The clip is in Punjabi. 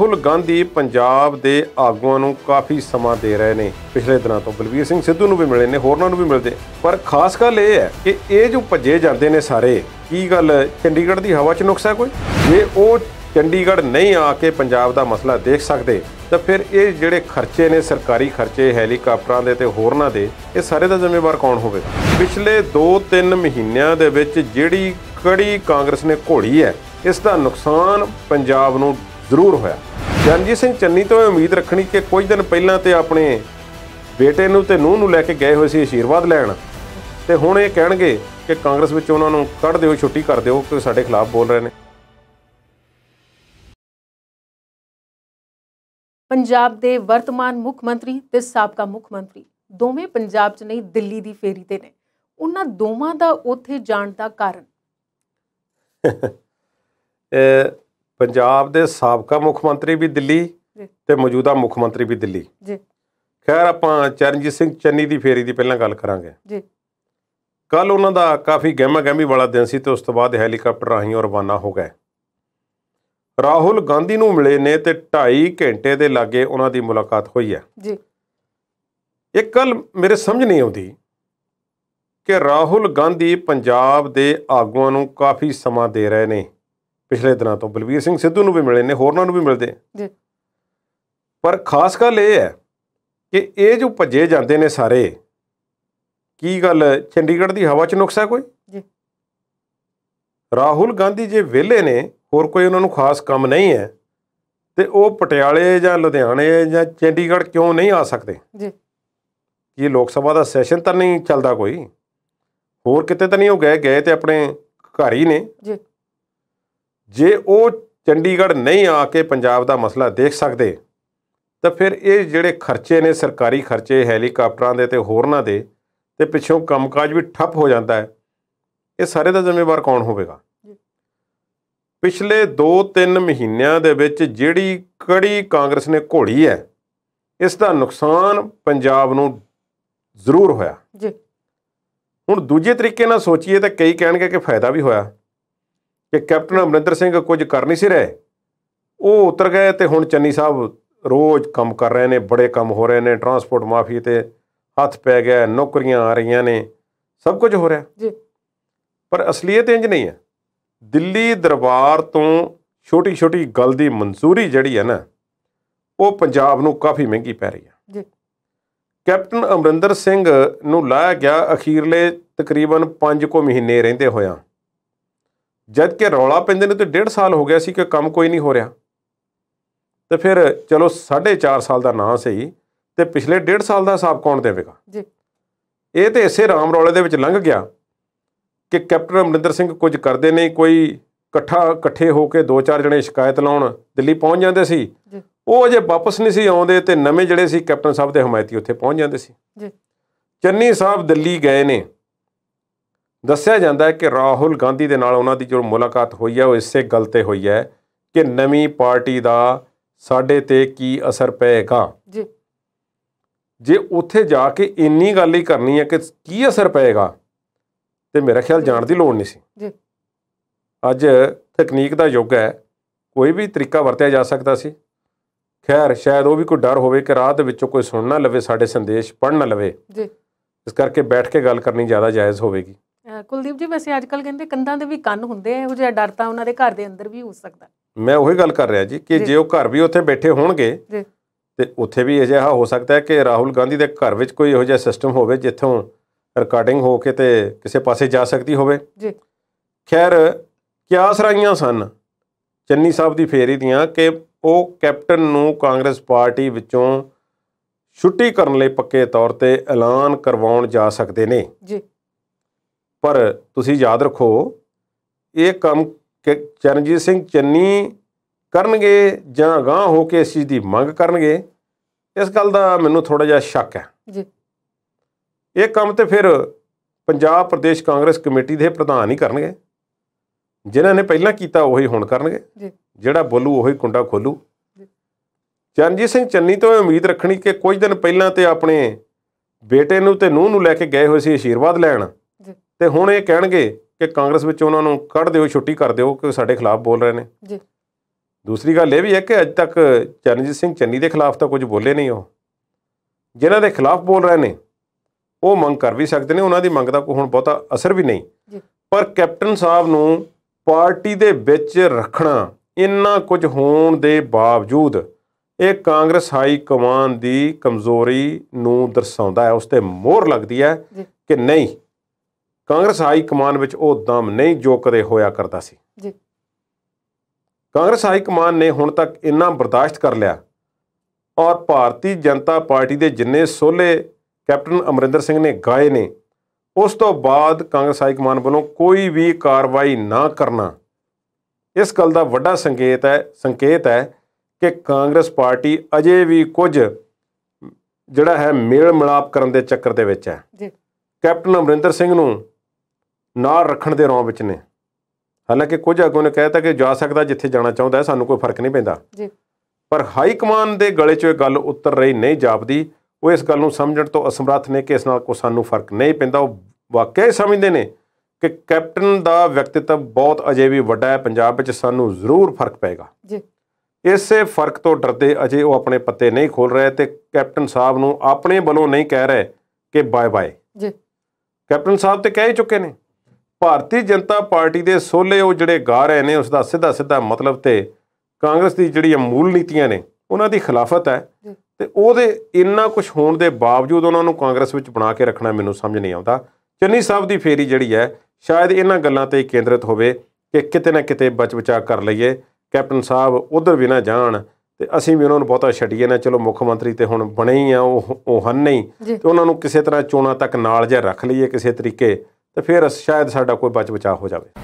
ਰਾਹੁਲ ਗਾਂਧੀ ਪੰਜਾਬ ਦੇ ਆਗੂਆਂ ਨੂੰ ਕਾਫੀ ਸਮਾਂ ਦੇ ਰਹੇ ਨੇ ਪਿਛਲੇ ਦਿਨਾਂ ਤੋਂ ਬਲਵੀਰ ਸਿੰਘ ਸਿੱਧੂ ਨੂੰ ਵੀ ਮਿਲੇ ਨੇ ਹੋਰਨਾਂ ਨੂੰ ਵੀ ਮਿਲਦੇ ਪਰ ਖਾਸ ਗੱਲ ਇਹ ਹੈ ਕਿ ਇਹ ਜੋ ਭੱਜੇ ਜਾਂਦੇ ਨੇ ਸਾਰੇ ਕੀ ਗੱਲ ਚੰਡੀਗੜ੍ਹ ਦੀ ਹਵਾ 'ਚ ਨੁਕਸ ਹੈ ਕੋਈ ਜੇ ਉਹ ਚੰਡੀਗੜ੍ਹ ਨਹੀਂ ਆ ਕੇ ਪੰਜਾਬ ਦਾ ਮਸਲਾ ਦੇਖ ਸਕਦੇ ਤਾਂ ਫਿਰ ਇਹ ਜਿਹੜੇ ਖਰਚੇ ਨੇ ਸਰਕਾਰੀ ਖਰਚੇ ਹੈਲੀਕਾਪਟਰਾਂ ਦੇ ਤੇ ਹੋਰਨਾਂ ਦੇ ਇਹ ਸਾਰੇ ਦਾ ਜ਼ਿੰਮੇਵਾਰ ਕੌਣ ਹੋਵੇ ਪਿਛਲੇ 2-3 ਮਹੀਨਿਆਂ ਦੇ ਵਿੱਚ ਜਿਹੜੀ ਕੜੀ ਕਾਂਗਰਸ ਨੇ ਘੋੜੀ ਹੈ ਇਸ ਦਾ ਨੁਕਸਾਨ ਪੰਜਾਬ ਨੂੰ ਜ਼ਰੂਰ ਹੋਇਆ ਜਨਜੀਤ ਸਿੰਘ ਚੰਨੀ ਤੋਂ ਉਮੀਦ ਰੱਖਣੀ ਕਿ ਕੁਝ ਦਿਨ ਪਹਿਲਾਂ ਤੇ ਆਪਣੇ ਬੇਟੇ ਨੂੰ ਤੇ ਨੂੰਹ ਨੂੰ ਲੈ ਕੇ ਗਏ ਹੋਏ ਸੀ ਅਸ਼ੀਰਵਾਦ ਲੈਣ ਤੇ ਹੁਣ ਇਹ ਕਹਿਣਗੇ ਕਿ ਕਾਂਗਰਸ ਵਿੱਚ ਉਹਨਾਂ ਨੂੰ ਕੱਢ ਦਿਓ ਛੁੱਟੀ ਕਰ ਦਿਓ ਕਿ ਸਾਡੇ ਖਿਲਾਫ ਬੋਲ ਰਹੇ ਨੇ ਪੰਜਾਬ ਦੇ ਵਰਤਮਾਨ ਮੁੱਖ ਮੰਤਰੀ ਤੇ ਸਾਬਕਾ ਮੁੱਖ ਮੰਤਰੀ ਦੋਵੇਂ ਪੰਜਾਬ 'ਚ ਨਹੀਂ ਦਿੱਲੀ ਦੀ ਫੇਰੀ ਤੇ ਨੇ ਉਹਨਾਂ ਦੋਵਾਂ ਦਾ ਉੱਥੇ ਜਾਣ ਦਾ ਕਾਰਨ ਪੰਜਾਬ ਦੇ ਸਾਬਕਾ ਮੁੱਖ ਮੰਤਰੀ ਵੀ ਦਿੱਲੀ ਤੇ ਮੌਜੂਦਾ ਮੁੱਖ ਮੰਤਰੀ ਵੀ ਦਿੱਲੀ ਜੀ ਖੈਰ ਆਪਾਂ ਚਰਨਜੀਤ ਸਿੰਘ ਚੰਨੀ ਦੀ ਫੇਰੀ ਦੀ ਪਹਿਲਾਂ ਗੱਲ ਕਰਾਂਗੇ ਜੀ ਕੱਲ ਉਹਨਾਂ ਦਾ ਕਾਫੀ ਗਹਿਮਾ ਗਹਿਮੀ ਵਾਲਾ ਦਿਨ ਸੀ ਤੇ ਉਸ ਤੋਂ ਬਾਅਦ ਹੈਲੀਕਾਪਟਰ ਰਾਹੀਂ ਉਹ ਰਵਾਨਾ ਹੋ ਗਏ ਰਾਹੁਲ ਗਾਂਧੀ ਨੂੰ ਮਿਲੇ ਨੇ ਤੇ 2.5 ਘੰਟੇ ਦੇ ਲਾਗੇ ਉਹਨਾਂ ਦੀ ਮੁਲਾਕਾਤ ਹੋਈ ਹੈ ਜੀ ਇਹ ਕੱਲ ਮੇਰੇ ਸਮਝ ਨਹੀਂ ਆਉਂਦੀ ਕਿ ਰਾਹੁਲ ਗਾਂਧੀ ਪੰਜਾਬ ਦੇ ਆਗੂਆਂ ਨੂੰ ਕਾਫੀ ਸਮਾਂ ਦੇ ਰਹੇ ਨੇ ਪਿਛਲੇ ਦਿਨਾਂ ਤੋਂ ਬਲਬੀਰ ਸਿੰਘ ਸਿੱਧੂ ਨੂੰ ਵੀ ਮਿਲੇ ਨੇ ਹੋਰਨਾਂ ਨੂੰ ਵੀ ਮਿਲਦੇ ਜੀ ਪਰ ਖਾਸ ਗੱਲ ਇਹ ਹੈ ਕਿ ਇਹ ਜੋ ਭੱਜੇ ਜਾਂਦੇ ਨੇ ਸਾਰੇ ਕੀ ਗੱਲ ਚੰਡੀਗੜ੍ਹ ਦੀ ਹਵਾ 'ਚ ਨੁਕਸ ਹੈ ਕੋਈ ਜੀ ਰਾਹੁਲ ਗਾਂਧੀ ਜੇ ਵਿਲੇ ਨੇ ਹੋਰ ਕੋਈ ਉਹਨਾਂ ਨੂੰ ਖਾਸ ਕੰਮ ਨਹੀਂ ਹੈ ਤੇ ਉਹ ਪਟਿਆਲੇ ਜਾਂ ਲੁਧਿਆਣੇ ਜਾਂ ਚੰਡੀਗੜ੍ਹ ਕਿਉਂ ਨਹੀਂ ਆ ਸਕਦੇ ਜੀ ਕੀ ਲੋਕ ਸਭਾ ਦਾ ਸੈਸ਼ਨ ਤਾਂ ਨਹੀਂ ਚੱਲਦਾ ਕੋਈ ਹੋਰ ਕਿਤੇ ਤਾਂ ਨਹੀਂ ਉਹ ਗਏ ਗਏ ਤੇ ਆਪਣੇ ਘਰ ਹੀ ਨੇ ਜੀ ਜੇ ਉਹ ਚੰਡੀਗੜ੍ਹ ਨਹੀਂ ਆ ਕੇ ਪੰਜਾਬ ਦਾ ਮਸਲਾ ਦੇਖ ਸਕਦੇ ਤਾਂ ਫਿਰ ਇਹ ਜਿਹੜੇ ਖਰਚੇ ਨੇ ਸਰਕਾਰੀ ਖਰਚੇ ਹੈਲੀਕਾਪਟਰਾਂ ਦੇ ਤੇ ਹੋਰਨਾਂ ਦੇ ਤੇ ਪਿੱਛੋਂ ਕੰਮਕਾਜ ਵੀ ਠੱਪ ਹੋ ਜਾਂਦਾ ਹੈ ਇਹ ਸਾਰੇ ਦਾ ਜ਼ਿੰਮੇਵਾਰ ਕੌਣ ਹੋਵੇਗਾ ਪਿਛਲੇ 2-3 ਮਹੀਨਿਆਂ ਦੇ ਵਿੱਚ ਜਿਹੜੀ ਕੜੀ ਕਾਂਗਰਸ ਨੇ ਘੋੜੀ ਹੈ ਇਸ ਦਾ ਨੁਕਸਾਨ ਪੰਜਾਬ ਨੂੰ ਜ਼ਰੂਰ ਹੋਇਆ ਜੀ ਹੁਣ ਦੂਜੇ ਤਰੀਕੇ ਨਾਲ ਸੋਚੀਏ ਤਾਂ ਕਈ ਕਹਿਣਗੇ ਕਿ ਫਾਇਦਾ ਵੀ ਹੋਇਆ ਕਿ ਕੈਪਟਨ ਅਮਰਿੰਦਰ ਸਿੰਘ ਕੁਝ ਕਰ ਨਹੀਂ ਸੀ ਰਹੇ ਉਹ ਉਤਰ ਗਏ ਤੇ ਹੁਣ ਚੰਨੀ ਸਾਹਿਬ ਰੋਜ਼ ਕੰਮ ਕਰ ਰਹੇ ਨੇ ਬੜੇ ਕੰਮ ਹੋ ਰਹੇ ਨੇ ਟਰਾਂਸਪੋਰਟ ਮਾਫੀ ਤੇ ਹੱਥ ਪੈ ਗਿਆ ਨੌਕਰੀਆਂ ਆ ਰਹੀਆਂ ਨੇ ਸਭ ਕੁਝ ਹੋ ਰਿਹਾ ਜੀ ਪਰ ਅਸਲੀਅਤ ਇੰਜ ਨਹੀਂ ਹੈ ਦਿੱਲੀ ਦਰਬਾਰ ਤੋਂ ਛੋਟੀ ਛੋਟੀ ਗੱਲ ਦੀ ਮਨਜ਼ੂਰੀ ਜਿਹੜੀ ਹੈ ਨਾ ਉਹ ਪੰਜਾਬ ਨੂੰ ਕਾਫੀ ਮਹਿੰਗੀ ਪੈ ਰਹੀ ਹੈ ਜੀ ਕੈਪਟਨ ਅਮਰਿੰਦਰ ਸਿੰਘ ਨੂੰ ਲਾਇਆ ਗਿਆ ਅਖੀਰਲੇ ਤਕਰੀਬਨ 5 ਕੋ ਮਹੀਨੇ ਰਹਿੰਦੇ ਹੋਇਆ ਜਦ ਕਿ ਰੌਲਾ ਪੈਂਦੇ ਨੇ ਤੇ 1.5 ਸਾਲ ਹੋ ਗਿਆ ਸੀ ਕਿ ਕੰਮ ਕੋਈ ਨਹੀਂ ਹੋ ਰਿਹਾ ਤੇ ਫਿਰ ਚਲੋ 4.5 ਸਾਲ ਦਾ ਨਾਂ ਸਹੀ ਤੇ ਪਿਛਲੇ 1.5 ਸਾਲ ਦਾ ਹਿਸਾਬ ਕੌਣ ਦੇਵੇਗਾ ਜੀ ਇਹ ਤੇ ਇਸੇ ਰਾਮ ਰੌਲੇ ਦੇ ਵਿੱਚ ਲੰਘ ਗਿਆ ਕਿ ਕੈਪਟਨ ਅਮਰਿੰਦਰ ਸਿੰਘ ਕੁਝ ਕਰਦੇ ਨਹੀਂ ਕੋਈ ਇਕੱਠਾ ਇਕੱਠੇ ਹੋ ਕੇ ਦੋ ਚਾਰ ਜਣੇ ਸ਼ਿਕਾਇਤ ਲਾਉਣ ਦਿੱਲੀ ਪਹੁੰਚ ਜਾਂਦੇ ਸੀ ਉਹ ਅਜੇ ਵਾਪਸ ਨਹੀਂ ਸੀ ਆਉਂਦੇ ਤੇ ਨਵੇਂ ਜਿਹੜੇ ਸੀ ਕੈਪਟਨ ਸਾਹਿਬ ਦੇ ਹਮਾਇਤੀ ਉੱਥੇ ਪਹੁੰਚ ਜਾਂਦੇ ਸੀ ਜੀ ਚੰਨੀ ਸਾਹਿਬ ਦਿੱਲੀ ਗਏ ਨੇ ਦੱਸਿਆ ਜਾਂਦਾ ਹੈ ਕਿ ਰਾਹੁਲ ਗਾਂਧੀ ਦੇ ਨਾਲ ਉਹਨਾਂ ਦੀ ਜੋ ਮੁਲਾਕਾਤ ਹੋਈ ਹੈ ਉਹ ਇਸੇ ਗੱਲ ਤੇ ਹੋਈ ਹੈ ਕਿ ਨਵੀਂ ਪਾਰਟੀ ਦਾ ਸਾਡੇ ਤੇ ਕੀ ਅਸਰ ਪਏਗਾ ਜੀ ਜੇ ਉੱਥੇ ਜਾ ਕੇ ਇੰਨੀ ਗੱਲ ਹੀ ਕਰਨੀ ਹੈ ਕਿ ਕੀ ਅਸਰ ਪਏਗਾ ਤੇ ਮੇਰਾ ਖਿਆਲ ਜਾਣ ਦੀ ਲੋੜ ਨਹੀਂ ਸੀ ਜੀ ਅੱਜ ਤਕਨੀਕ ਦਾ ਯੁੱਗ ਹੈ ਕੋਈ ਵੀ ਤਰੀਕਾ ਵਰਤਿਆ ਜਾ ਸਕਦਾ ਸੀ ਖੈਰ ਸ਼ਾਇਦ ਉਹ ਵੀ ਕੋਈ ਡਰ ਹੋਵੇ ਕਿ ਰਾਹ ਦੇ ਵਿੱਚੋਂ ਕੋਈ ਸੁਣ ਨਾ ਲਵੇ ਸਾਡੇ ਸੰਦੇਸ਼ ਪੜ੍ਹ ਨਾ ਲਵੇ ਜੀ ਇਸ ਕਰਕੇ ਬੈਠ ਕੇ ਗੱਲ ਕਰਨੀ ਜ਼ਿਆਦਾ ਜਾਇਜ਼ ਹੋਵੇਗੀ ਕੁਲਦੀਪ ਜੀ ਵੈਸੇ ਅੱਜਕੱਲ ਕਹਿੰਦੇ ਕੰਧਾਂ ਦੇ ਵੀ ਕੰਨ ਹੁੰਦੇ ਆ ਉਹ ਜਿਹੜਾ ਡਰ ਤਾਂ ਉਹਨਾਂ ਦੇ ਘਰ ਦੇ ਅੰਦਰ ਵੀ ਹੋ ਸਕਦਾ ਮੈਂ ਉਹੀ ਗੱਲ ਕਰ ਰਿਹਾ ਜੀ ਕਿ ਜੇ ਉਹ ਘਰ ਵੀ ਉੱਥੇ ਬੈਠੇ ਹੋਣਗੇ ਜੀ ਤੇ ਉੱਥੇ ਵੀ ਅਜਿਹਾ ਹੋ ਸਕਦਾ ਹੈ ਕਿ ਰਾਹੁਲ ਗਾਂਧੀ ਦੇ ਘਰ ਵਿੱਚ ਕੋਈ ਇਹੋ ਜਿਹਾ ਸਿਸਟਮ ਹੋਵੇ ਜਿੱਥੋਂ ਰਿਕਾਰਡਿੰਗ ਹੋ ਕੇ ਤੇ ਕਿਸੇ ਪਾਸੇ ਜਾ ਸਕਦੀ ਹੋਵੇ ਜੀ ਖੈਰ ਕਿਆ ਸਰਾਈਆਂ ਸਨ ਚੰਨੀ ਸਾਹਿਬ ਦੀ ਫੇਰੀ ਦੀਆਂ ਕਿ ਉਹ ਕੈਪਟਨ ਨੂੰ ਕਾਂਗਰਸ ਪਾਰਟੀ ਵਿੱਚੋਂ ਛੁੱਟੀ ਕਰਨ ਲਈ ਪੱਕੇ ਤੌਰ ਤੇ ਐਲਾਨ ਕਰਵਾਉਣ ਜਾ ਸਕਦੇ ਨੇ ਜੀ ਪਰ ਤੁਸੀਂ ਯਾਦ ਰੱਖੋ ਇਹ ਕੰਮ ਚਰਨਜੀਤ ਸਿੰਘ ਚੰਨੀ ਕਰਨਗੇ ਜਾਂ ਗਾਂ ਹੋ ਕੇ ਇਸ ਚੀਜ਼ ਦੀ ਮੰਗ ਕਰਨਗੇ ਇਸ ਗੱਲ ਦਾ ਮੈਨੂੰ ਥੋੜਾ ਜਿਹਾ ਸ਼ੱਕ ਹੈ ਜੀ ਇਹ ਕੰਮ ਤੇ ਫਿਰ ਪੰਜਾਬ ਪ੍ਰਦੇਸ਼ ਕਾਂਗਰਸ ਕਮੇਟੀ ਦੇ ਪ੍ਰਧਾਨ ਹੀ ਕਰਨਗੇ ਜਿਨ੍ਹਾਂ ਨੇ ਪਹਿਲਾਂ ਕੀਤਾ ਉਹੀ ਹੁਣ ਕਰਨਗੇ ਜੀ ਜਿਹੜਾ ਬੋਲੂ ਉਹੀ ਕੁੰਡਾ ਖੋਲੂ ਚਰਨਜੀਤ ਸਿੰਘ ਚੰਨੀ ਤੋਂ ਉਮੀਦ ਰੱਖਣੀ ਕਿ ਕੁਝ ਦਿਨ ਪਹਿਲਾਂ ਤੇ ਆਪਣੇ ਬੇਟੇ ਨੂੰ ਤੇ ਨੂੰਹ ਨੂੰ ਲੈ ਕੇ ਗਏ ਹੋਏ ਸੀ ਆਸ਼ੀਰਵਾਦ ਲੈਣ ਤੇ ਹੁਣ ਇਹ ਕਹਿਣਗੇ ਕਿ ਕਾਂਗਰਸ ਵਿੱਚ ਉਹਨਾਂ ਨੂੰ ਕੱਢ ਦਿਓ ਛੁੱਟੀ ਕਰ ਦਿਓ ਕਿ ਸਾਡੇ ਖਿਲਾਫ ਬੋਲ ਰਹੇ ਨੇ ਜੀ ਦੂਸਰੀ ਗੱਲ ਇਹ ਵੀ ਹੈ ਕਿ ਅੱਜ ਤੱਕ ਚਰਨਜੀਤ ਸਿੰਘ ਚੰਨੀ ਦੇ ਖਿਲਾਫ ਤਾਂ ਕੁਝ ਬੋਲੇ ਨਹੀਂ ਉਹ ਜਿਨ੍ਹਾਂ ਦੇ ਖਿਲਾਫ ਬੋਲ ਰਹੇ ਨੇ ਉਹ ਮੰਗ ਕਰ ਵੀ ਸਕਦੇ ਨੇ ਉਹਨਾਂ ਦੀ ਮੰਗ ਦਾ ਕੋਈ ਹੁਣ ਬਹੁਤਾ ਅਸਰ ਵੀ ਨਹੀਂ ਪਰ ਕੈਪਟਨ ਸਾਹਿਬ ਨੂੰ ਪਾਰਟੀ ਦੇ ਵਿੱਚ ਰੱਖਣਾ ਇੰਨਾ ਕੁਝ ਹੋਣ ਦੇ ਬਾਵਜੂਦ ਇਹ ਕਾਂਗਰਸ ਹਾਈ ਕਮਾਨ ਦੀ ਕਮਜ਼ੋਰੀ ਨੂੰ ਦਰਸਾਉਂਦਾ ਹੈ ਉਸ ਤੇ ਮੋਹਰ ਲੱਗਦੀ ਹੈ ਕਿ ਨਹੀਂ ਕਾਂਗਰਸ ਹਾਈ ਕਮਾਨ ਵਿੱਚ ਉਹ ਦਮ ਨਹੀਂ ਜੋ ਕਦੇ ਹੋਇਆ ਕਰਦਾ ਸੀ ਜੀ ਕਾਂਗਰਸ ਹਾਈ ਕਮਾਨ ਨੇ ਹੁਣ ਤੱਕ ਇੰਨਾ ਬਰਦਾਸ਼ਤ ਕਰ ਲਿਆ ਔਰ ਭਾਰਤੀ ਜਨਤਾ ਪਾਰਟੀ ਦੇ ਜਿੰਨੇ ਸੋਲੇ ਕੈਪਟਨ ਅਮਰਿੰਦਰ ਸਿੰਘ ਨੇ ਗਾਏ ਨੇ ਉਸ ਤੋਂ ਬਾਅਦ ਕਾਂਗਰਸ ਹਾਈ ਕਮਾਨ ਵੱਲੋਂ ਕੋਈ ਵੀ ਕਾਰਵਾਈ ਨਾ ਕਰਨਾ ਇਸ ਗੱਲ ਦਾ ਵੱਡਾ ਸੰਕੇਤ ਹੈ ਸੰਕੇਤ ਹੈ ਕਿ ਕਾਂਗਰਸ ਪਾਰਟੀ ਅਜੇ ਵੀ ਕੁਝ ਜਿਹੜਾ ਹੈ ਮੇਲ ਮਿਲਾਪ ਕਰਨ ਦੇ ਚੱਕਰ ਦੇ ਵਿੱਚ ਹੈ ਜੀ ਕੈਪਟਨ ਅਮਰਿੰਦਰ ਸਿੰਘ ਨੂੰ ਨਾ ਰੱਖਣ ਦੇ ਰੌਂ ਵਿੱਚ ਨੇ ਹਾਲਾਂਕਿ ਕੁਝ ਆਗੂ ਨੇ ਕਹਿਤਾ ਕਿ ਜਾ ਸਕਦਾ ਜਿੱਥੇ ਜਾਣਾ ਚਾਹੁੰਦਾ ਹੈ ਸਾਨੂੰ ਕੋਈ ਫਰਕ ਨਹੀਂ ਪੈਂਦਾ ਜੀ ਪਰ ਹਾਈ ਕਮਾਨ ਦੇ ਗਲੇ 'ਚੋਂ ਇਹ ਗੱਲ ਉੱਤਰ ਰਹੀ ਨਹੀਂ ਜਾਪਦੀ ਉਹ ਇਸ ਗੱਲ ਨੂੰ ਸਮਝਣ ਤੋਂ ਅਸਮਰੱਥ ਨੇ ਕਿ ਇਸ ਨਾਲ ਕੋ ਸਾਨੂੰ ਫਰਕ ਨਹੀਂ ਪੈਂਦਾ ਉਹ ਵਾਕਿਆ ਹੀ ਸਮਝਦੇ ਨੇ ਕਿ ਕੈਪਟਨ ਦਾ ਵਿਅਕਤੀਤਵ ਬਹੁਤ ਅਜੇ ਵੀ ਵੱਡਾ ਹੈ ਪੰਜਾਬ ਵਿੱਚ ਸਾਨੂੰ ਜ਼ਰੂਰ ਫਰਕ ਪਏਗਾ ਜੀ ਇਸੇ ਫਰਕ ਤੋਂ ਡਰਦੇ ਅਜੇ ਉਹ ਆਪਣੇ ਪੱਤੇ ਨਹੀਂ ਖੋਲ ਰਹੇ ਤੇ ਕੈਪਟਨ ਸਾਹਿਬ ਨੂੰ ਆਪਣੇ ਵੱਲੋਂ ਨਹੀਂ ਕਹਿ ਰਹੇ ਕਿ ਬਾਏ ਬਾਏ ਜੀ ਕੈਪਟਨ ਸਾਹਿਬ ਤੇ ਕਹਿ ਚੁੱਕੇ ਨੇ ਭਾਰਤੀ ਜਨਤਾ ਪਾਰਟੀ ਦੇ ਸੋਲੇ ਉਹ ਜਿਹੜੇ ਗਾ ਰਹੇ ਨੇ ਉਸ ਦਾ ਸਿੱਧਾ ਸਿੱਧਾ ਮਤਲਬ ਤੇ ਕਾਂਗਰਸ ਦੀ ਜਿਹੜੀ ਮੂਲ ਨੀਤੀਆਂ ਨੇ ਉਹਨਾਂ ਦੀ ਖਿਲਾਫਤ ਹੈ ਤੇ ਉਹਦੇ ਇੰਨਾ ਕੁਝ ਹੋਣ ਦੇ ਬਾਵਜੂਦ ਉਹਨਾਂ ਨੂੰ ਕਾਂਗਰਸ ਵਿੱਚ ਬਣਾ ਕੇ ਰੱਖਣਾ ਮੈਨੂੰ ਸਮਝ ਨਹੀਂ ਆਉਂਦਾ ਚੰਨੀ ਸਾਹਿਬ ਦੀ ਫੇਰੀ ਜਿਹੜੀ ਹੈ ਸ਼ਾਇਦ ਇਹਨਾਂ ਗੱਲਾਂ ਤੇ ਕੇਂਦਰਿਤ ਹੋਵੇ ਕਿ ਕਿਤੇ ਨਾ ਕਿਤੇ ਬਚ-ਬਚਾ ਕਰ ਲਈਏ ਕੈਪਟਨ ਸਾਹਿਬ ਉਧਰ ਵੀ ਨਾ ਜਾਣ ਤੇ ਅਸੀਂ ਵੀ ਉਹਨਾਂ ਨੂੰ ਬਹੁਤਾ ਛੱਡੀਏ ਨਾ ਚਲੋ ਮੁੱਖ ਮੰਤਰੀ ਤੇ ਹੁਣ ਬਣੇ ਹੀ ਆ ਉਹ ਉਹ ਹਨ ਨਹੀਂ ਤੇ ਉਹਨਾਂ ਨੂੰ ਕਿਸੇ ਤਰ੍ਹਾਂ ਚੋਣਾਂ ਤੱਕ ਨਾਲ ਜਾਂ ਰੱਖ ਲਈਏ ਕਿਸੇ ਤਰੀਕੇ ਤੇ ਫਿਰ ਸ਼ਾਇਦ ਸਾਡਾ ਕੋਈ ਬਚ ਬਚਾਅ ਹੋ ਜਾਵੇ